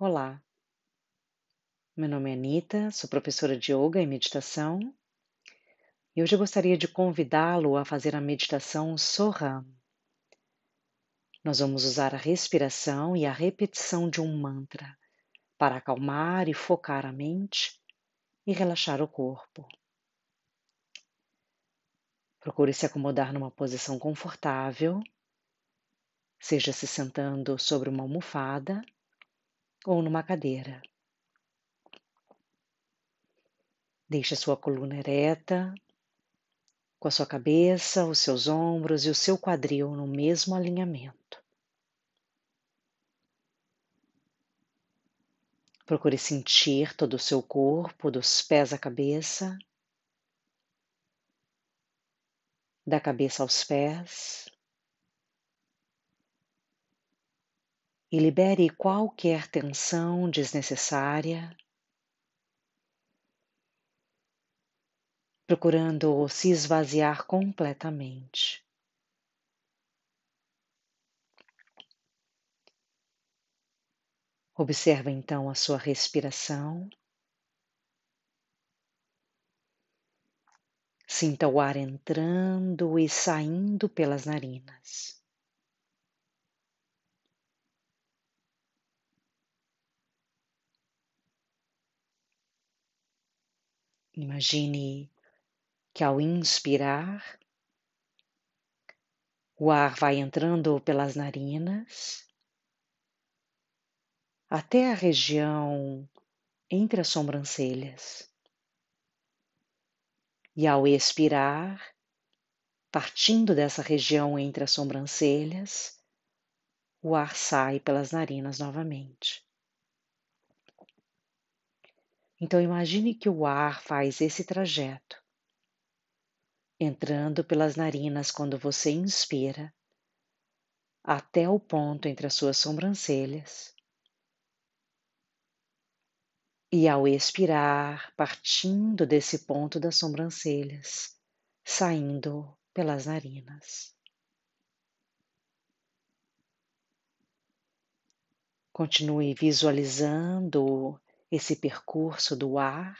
Olá, meu nome é Anita, sou professora de yoga e meditação e hoje eu gostaria de convidá-lo a fazer a meditação Soham. Nós vamos usar a respiração e a repetição de um mantra para acalmar e focar a mente e relaxar o corpo. Procure se acomodar numa posição confortável, seja se sentando sobre uma almofada ou numa cadeira. Deixe sua coluna ereta, com a sua cabeça, os seus ombros e o seu quadril no mesmo alinhamento. Procure sentir todo o seu corpo, dos pés à cabeça, da cabeça aos pés. e libere qualquer tensão desnecessária, procurando se esvaziar completamente. Observa então a sua respiração. Sinta o ar entrando e saindo pelas narinas. Imagine que ao inspirar, o ar vai entrando pelas narinas até a região entre as sobrancelhas. E ao expirar, partindo dessa região entre as sobrancelhas, o ar sai pelas narinas novamente. Então imagine que o ar faz esse trajeto, entrando pelas narinas quando você inspira, até o ponto entre as suas sobrancelhas. E ao expirar, partindo desse ponto das sobrancelhas, saindo pelas narinas. Continue visualizando esse percurso do ar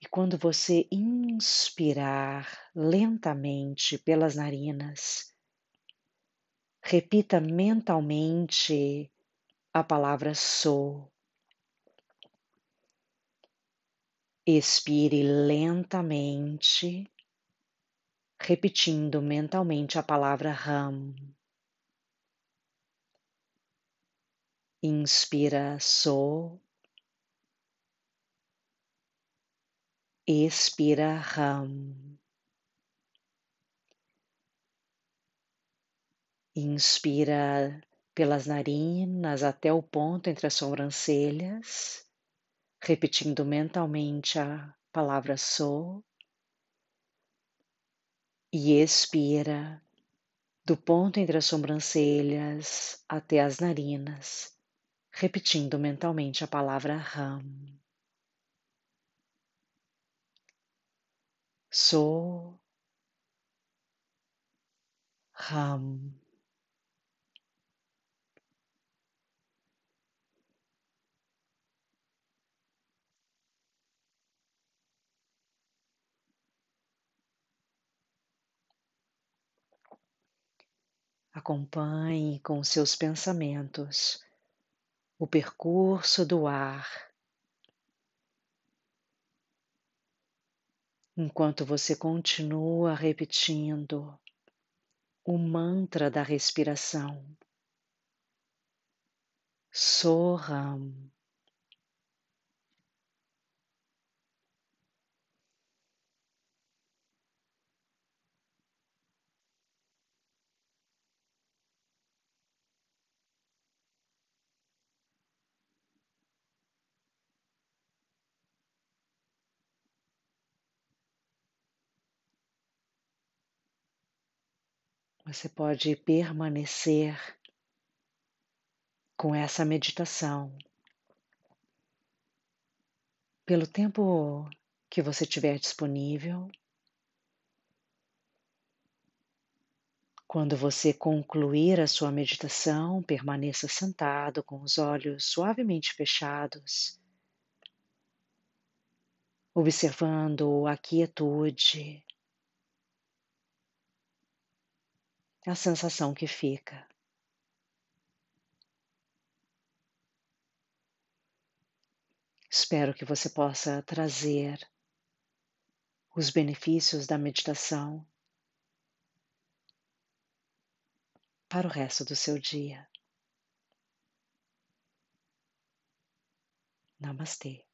E quando você inspirar lentamente pelas narinas, repita mentalmente a palavra sou. Expire lentamente, repetindo mentalmente a palavra ram. Inspira, sou. Expira, ram. Inspira pelas narinas até o ponto entre as sobrancelhas, repetindo mentalmente a palavra sou. E expira do ponto entre as sobrancelhas até as narinas, repetindo mentalmente a palavra Ram. Hum". Sou Ram. Hum. Acompanhe com seus pensamentos o percurso do ar. Enquanto você continua repetindo o mantra da respiração, Soham. Você pode permanecer com essa meditação pelo tempo que você tiver disponível. Quando você concluir a sua meditação, permaneça sentado com os olhos suavemente fechados, observando a quietude a sensação que fica. Espero que você possa trazer os benefícios da meditação para o resto do seu dia. Namastê.